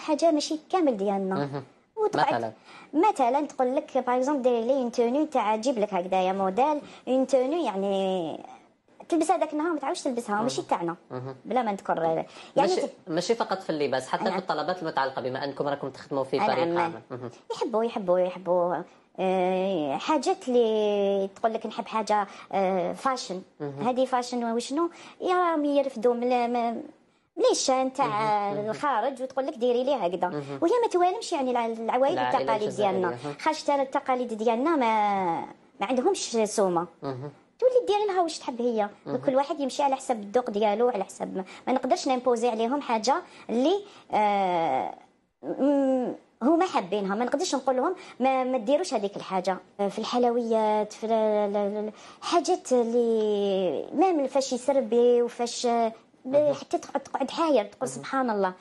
حاجه ماشي كامل ديالنا مثلا مثلا تقول لك باغ اكزومبل ديري لي اون توني تاع تجيب لك هكذايا موديل اون توني يعني تلبس هذاك النهار ما تعاودش تلبسها ماشي تاعنا بلا ما نذكر يعني ماشي, ت... ماشي فقط في اللباس حتى في الطلبات المتعلقه بما انكم راكم تخدموا في فريق عمل يحبوا يحبوا يحبوا آه، حاجات اللي تقول لك نحب حاجه فاشن آه، هذه فاشن وشنو يا يرفدوا ليش نتاع الخارج وتقول لك ديري ليه هكذا وهي ما توالمش يعني العوايد التقاليد ديالنا حاجه التقاليد ديالنا ما ما عندهمش سومه تولي ديري لها واش تحب هي كل واحد يمشي على حسب الذوق ديالو على حسب ما, ما نقدرش نيمبوزي عليهم حاجه اللي آه هما حابينها ما نقدرش نقول لهم ما, ما ديروش هذيك الحاجه في الحلويات في الحاجات اللي ما من فاش يسربي وفاش حتى تقعد حاير تقول سبحان الله